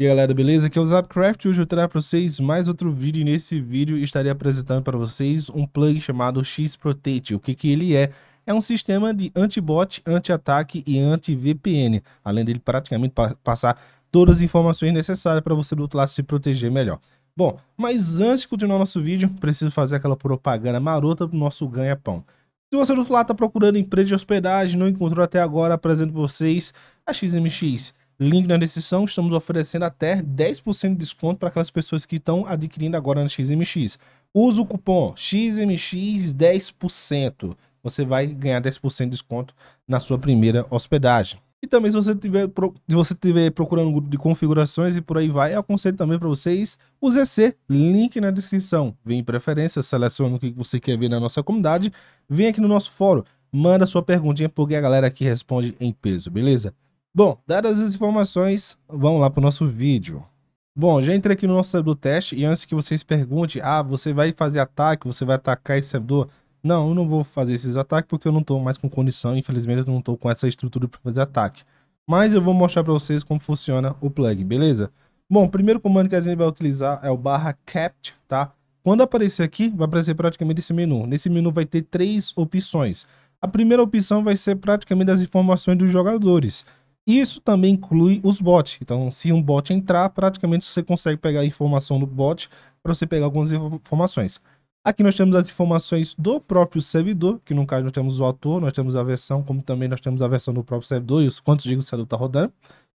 E galera, beleza? Aqui é o Zapcraft e hoje eu trago para vocês mais outro vídeo e nesse vídeo estarei apresentando para vocês um plugin chamado X-Protect. O que, que ele é? É um sistema de anti-bot, anti-ataque e anti-VPN, além dele praticamente pa passar todas as informações necessárias para você do outro lado se proteger melhor. Bom, mas antes de continuar nosso vídeo, preciso fazer aquela propaganda marota do nosso ganha-pão. Se você do outro lado está procurando empresa de hospedagem, não encontrou até agora, apresento para vocês a XMX. Link na descrição, estamos oferecendo até 10% de desconto para aquelas pessoas que estão adquirindo agora na XMX. Usa o cupom XMX10%. Você vai ganhar 10% de desconto na sua primeira hospedagem. E também se você tiver, se você tiver procurando um grupo de configurações e por aí vai, eu aconselho também para vocês o ZC, link na descrição. Vem em preferência, seleciona o que você quer ver na nossa comunidade, vem aqui no nosso fórum, manda sua perguntinha porque a galera aqui responde em peso, beleza? Bom, dadas as informações, vamos lá para o nosso vídeo. Bom, já entrei aqui no nosso servidor teste e antes que vocês perguntem, ah, você vai fazer ataque, você vai atacar esse servidor? Não, eu não vou fazer esses ataques porque eu não estou mais com condição, infelizmente eu não estou com essa estrutura para fazer ataque. Mas eu vou mostrar para vocês como funciona o plugin, beleza? Bom, o primeiro comando que a gente vai utilizar é o barra capt, tá? Quando aparecer aqui, vai aparecer praticamente esse menu. Nesse menu vai ter três opções. A primeira opção vai ser praticamente as informações dos jogadores. Isso também inclui os bots. Então, se um bot entrar, praticamente você consegue pegar a informação do bot para você pegar algumas informações. Aqui nós temos as informações do próprio servidor, que no caso nós temos o ator, nós temos a versão, como também nós temos a versão do próprio servidor e os quantos gigas o servidor está rodando.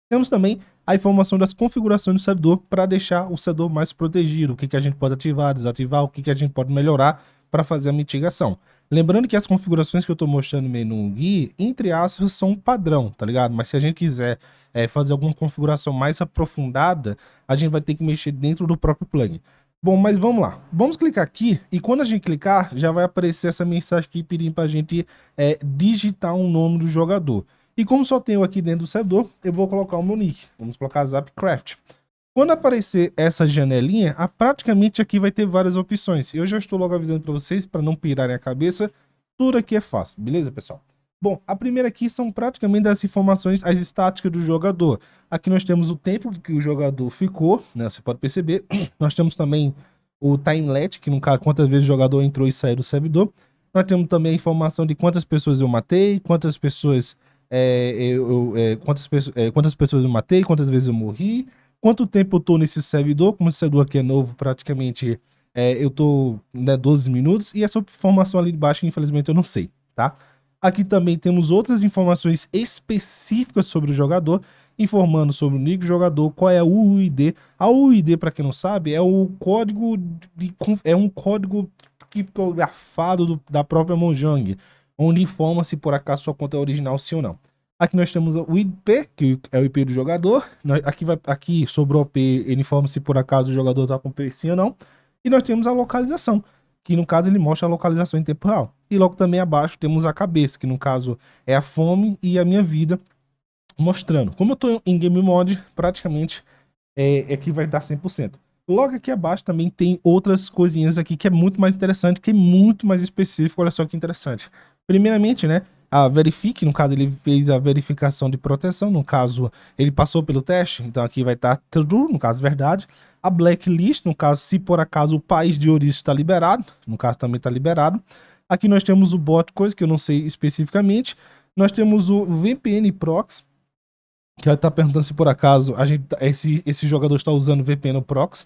Temos também a informação das configurações do servidor para deixar o servidor mais protegido, o que, que a gente pode ativar, desativar, o que, que a gente pode melhorar para fazer a mitigação. Lembrando que as configurações que eu estou mostrando no menu guia, entre aspas, são um padrão, tá ligado? Mas se a gente quiser é, fazer alguma configuração mais aprofundada, a gente vai ter que mexer dentro do próprio plugin. Bom, mas vamos lá. Vamos clicar aqui e quando a gente clicar, já vai aparecer essa mensagem aqui pedindo para a gente é, digitar um nome do jogador. E como só tenho aqui dentro do servidor, eu vou colocar o meu nick. Vamos colocar Zapcraft. Quando aparecer essa janelinha, a praticamente aqui vai ter várias opções. Eu já estou logo avisando para vocês, para não pirarem a cabeça, tudo aqui é fácil, beleza, pessoal? Bom, a primeira aqui são praticamente as informações, as estáticas do jogador. Aqui nós temos o tempo que o jogador ficou, né? Você pode perceber. Nós temos também o timelet, que no caso quantas vezes o jogador entrou e saiu do servidor. Nós temos também a informação de quantas pessoas eu matei, quantas pessoas, é, eu, é, quantas, é, quantas pessoas eu matei, quantas vezes eu morri, quanto tempo eu tô nesse servidor, como esse servidor aqui é novo, praticamente é, eu tô né, 12 minutos, e essa informação ali de baixo, infelizmente, eu não sei, tá? Aqui também temos outras informações específicas sobre o jogador, informando sobre o nick do jogador, qual é a UID. A UID, para quem não sabe, é o código de, é um código criptografado do, da própria Mojang, onde informa se por acaso sua conta é original sim ou não. Aqui nós temos o IP, que é o IP do jogador. Aqui, vai, aqui sobre o IP, ele informa se por acaso o jogador está com PC ou não. E nós temos a localização, que no caso ele mostra a localização em tempo real. E logo também abaixo temos a cabeça, que no caso é a fome e a minha vida, mostrando. Como eu estou em game mode, praticamente é, é que vai dar 100%. Logo aqui abaixo também tem outras coisinhas aqui que é muito mais interessante, que é muito mais específico. Olha só que interessante. Primeiramente, né? a verifique, no caso ele fez a verificação de proteção, no caso ele passou pelo teste, então aqui vai estar true, no caso verdade. A blacklist, no caso se por acaso o país de origem está liberado, no caso também está liberado. Aqui nós temos o bot, coisa que eu não sei especificamente. Nós temos o VPN proxy, que vai estar perguntando se por acaso a gente, tá, esse, esse jogador está usando VPN proxy.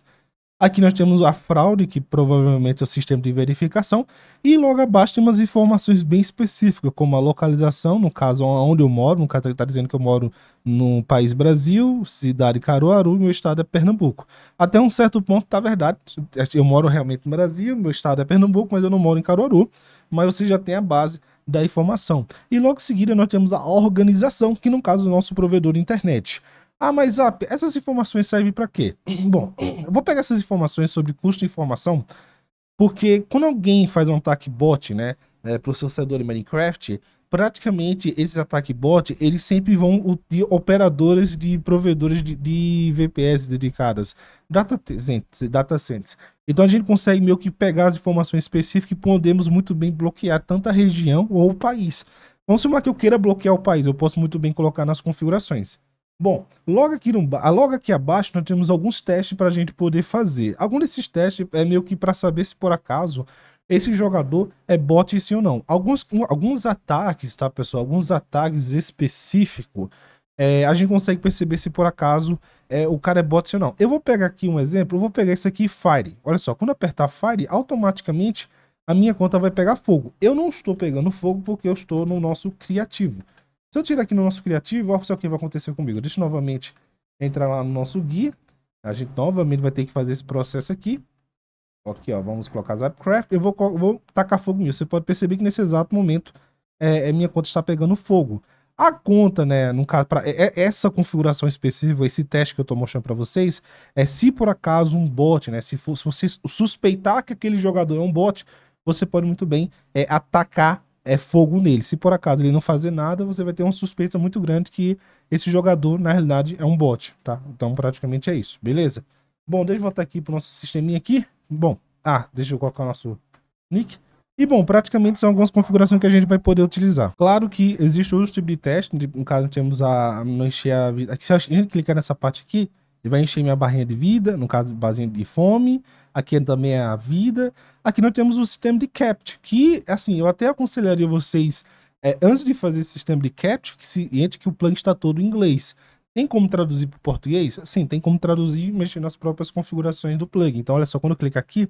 Aqui nós temos a fraude, que provavelmente é o sistema de verificação, e logo abaixo tem umas informações bem específicas, como a localização, no caso onde eu moro, no caso ele está dizendo que eu moro no país Brasil, cidade Caruaru, meu estado é Pernambuco. Até um certo ponto, está verdade, eu moro realmente no Brasil, meu estado é Pernambuco, mas eu não moro em Caruaru, mas você já tem a base da informação. E logo em seguida nós temos a organização, que no caso é o nosso provedor de internet. Ah, mas essas informações servem para quê? Bom, eu vou pegar essas informações sobre custo de informação, porque quando alguém faz um ataque bot, né, é, para o seu servidor de Minecraft, praticamente esses ataque bot, eles sempre vão de operadores de provedores de, de VPS dedicadas, data, data centers. Então a gente consegue meio que pegar as informações específicas e podemos muito bem bloquear tanto a região ou o país. Vamos supor que eu queira bloquear o país, eu posso muito bem colocar nas configurações. Bom, logo aqui, no, logo aqui abaixo nós temos alguns testes para a gente poder fazer. Algum desses testes é meio que para saber se por acaso esse jogador é bot sim ou não. Alguns, alguns ataques, tá pessoal? Alguns ataques específicos, é, a gente consegue perceber se por acaso é, o cara é bot sim ou não. Eu vou pegar aqui um exemplo, eu vou pegar esse aqui, Fire. Olha só, quando apertar Fire, automaticamente a minha conta vai pegar fogo. Eu não estou pegando fogo porque eu estou no nosso criativo. Se eu tirar aqui no nosso criativo, olha só o que vai acontecer comigo. Deixa eu novamente entrar lá no nosso guia. A gente novamente vai ter que fazer esse processo aqui. Aqui, ó, vamos colocar Zapcraft. Eu vou, vou tacar fogo nisso. Você pode perceber que nesse exato momento é, é minha conta está pegando fogo. A conta, né, no caso, pra, é, é, essa configuração específica, esse teste que eu estou mostrando para vocês, é se por acaso um bot, né, se, for, se você suspeitar que aquele jogador é um bot, você pode muito bem é, atacar é, fogo nele. Se por acaso ele não fazer nada, você vai ter uma suspeita muito grande que esse jogador, na realidade, é um bot, tá? Então, praticamente é isso, beleza? Bom, deixa eu voltar aqui pro nosso sisteminha aqui. Bom, ah, deixa eu colocar o nosso nick. E bom, praticamente são algumas configurações que a gente vai poder utilizar. Claro que existe outro tipo de teste, no caso temos a não encher a vida. se a gente clicar nessa parte aqui, ele vai encher minha barrinha de vida, no caso, barrinha de fome. Aqui é também é a vida. Aqui nós temos o sistema de CAPT, que, assim, eu até aconselharia vocês, é, antes de fazer esse sistema de CAPT, que entre que o plugin está todo em inglês. Tem como traduzir para o português? Sim, tem como traduzir e mexer nas próprias configurações do plugin. Então, olha só, quando eu clico aqui,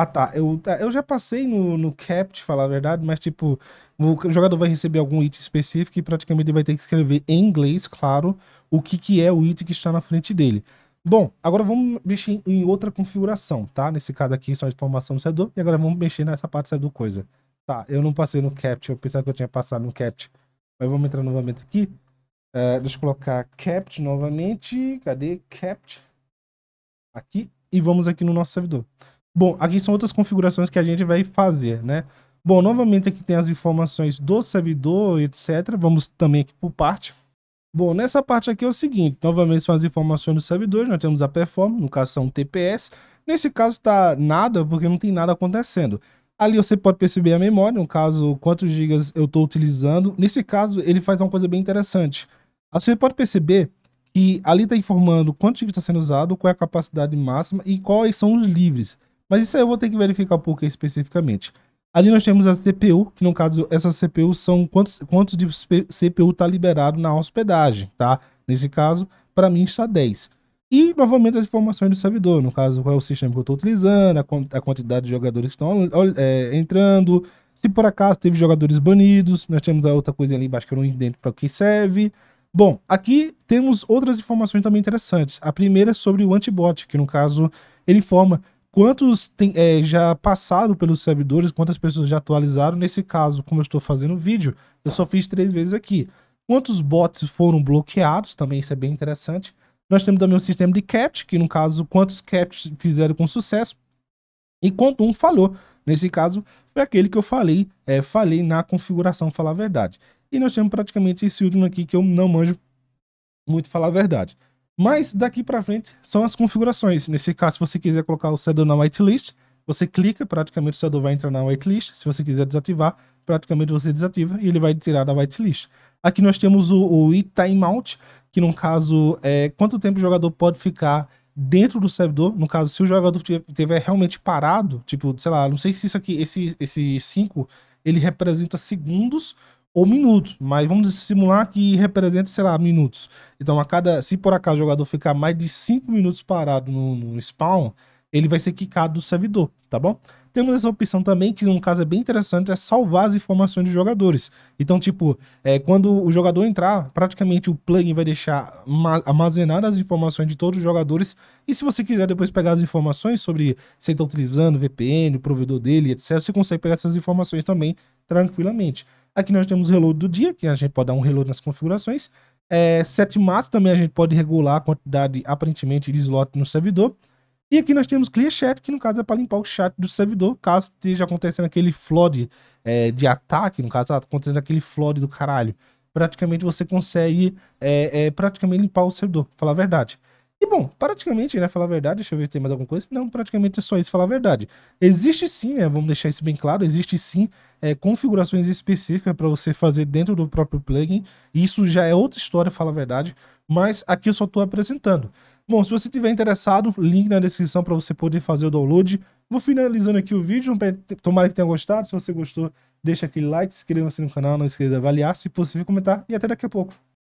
ah, tá. Eu, tá, eu já passei no, no Capt, falar a verdade, mas tipo, o jogador vai receber algum item específico e praticamente ele vai ter que escrever em inglês, claro, o que, que é o item que está na frente dele. Bom, agora vamos mexer em outra configuração, tá? Nesse caso aqui, só a informação do servidor, e agora vamos mexer nessa parte do coisa. Tá, eu não passei no capt, eu pensava que eu tinha passado no capt, mas vamos entrar novamente aqui. Uh, deixa eu colocar capt novamente, cadê capt? Aqui, e vamos aqui no nosso servidor. Bom, aqui são outras configurações que a gente vai fazer, né? Bom, novamente aqui tem as informações do servidor, etc. Vamos também aqui por parte. Bom, nessa parte aqui é o seguinte, novamente são as informações do servidor, nós temos a performance, no caso são TPS. Nesse caso está nada, porque não tem nada acontecendo. Ali você pode perceber a memória, no caso, quantos gigas eu estou utilizando. Nesse caso, ele faz uma coisa bem interessante. Você pode perceber que ali está informando quanto gigas está sendo usado, qual é a capacidade máxima e quais são os livres. Mas isso aí eu vou ter que verificar por que especificamente. Ali nós temos a CPU, que no caso, essas CPUs são quantos, quantos de CPU está liberado na hospedagem, tá? Nesse caso, para mim está 10. E, novamente, as informações do servidor, no caso, qual é o sistema que eu estou utilizando, a, quantidade de jogadores que estão é, entrando, se por acaso teve jogadores banidos, nós temos a outra coisa ali embaixo que eu não entendo para o que serve. Bom, aqui temos outras informações também interessantes. A primeira é sobre o antibot, que no caso ele informa quantos tem, é, já passaram pelos servidores, quantas pessoas já atualizaram. Nesse caso, como eu estou fazendo o vídeo, eu só fiz três vezes aqui. Quantos bots foram bloqueados, também isso é bem interessante. Nós temos também o sistema de cat, que no caso, quantos cats fizeram com sucesso e quanto um falou. Nesse caso, foi aquele que eu falei, é, falei na configuração falar a verdade. E nós temos praticamente esse último aqui que eu não manjo muito falar a verdade. Mas daqui para frente são as configurações. Nesse caso, se você quiser colocar o servidor na whitelist, você clica, praticamente o servidor vai entrar na whitelist. Se você quiser desativar, praticamente você desativa e ele vai tirar da whitelist. Aqui nós temos o, o e-timeout, que no caso é quanto tempo o jogador pode ficar dentro do servidor, no caso, se o jogador tiver realmente parado, tipo, sei lá, não sei se isso aqui, esse 5, esse ele representa segundos, ou minutos, mas vamos simular que representa, sei lá, minutos. Então, a cada, se por acaso o jogador ficar mais de 5 minutos parado no, no, spawn, ele vai ser quicado do servidor, tá bom? Temos essa opção também, que num caso é bem interessante, é salvar as informações dos jogadores. Então, tipo, é, quando o jogador entrar, praticamente o plugin vai deixar armazenadas as informações de todos os jogadores. E se você quiser depois pegar as informações sobre se ele está utilizando VPN, o provedor dele, etc., você consegue pegar essas informações também tranquilamente. Aqui nós temos o reload do dia, que a gente pode dar um reload nas configurações. É, setmato também a gente pode regular a quantidade, aparentemente, de slot no servidor. E aqui nós temos clear chat, que no caso é para limpar o chat do servidor, caso esteja acontecendo aquele flood é, de ataque, no caso, tá acontecendo aquele flood do caralho. Praticamente você consegue é, é, praticamente limpar o servidor, falar a verdade. E bom, praticamente, né, falar a verdade, deixa eu ver se tem mais alguma coisa. Não, praticamente é só isso, falar a verdade. Existe sim, né, vamos deixar isso bem claro, existe sim é, configurações específicas para você fazer dentro do próprio plugin. Isso já é outra história, falar a verdade, mas aqui eu só estou apresentando. Bom, se você tiver interessado, link na descrição para você poder fazer o download. Vou finalizando aqui o vídeo, tomara que tenha gostado. Se você gostou, deixa aquele like, se inscreva-se no canal, não esqueça de avaliar, se possível comentar e até daqui a pouco.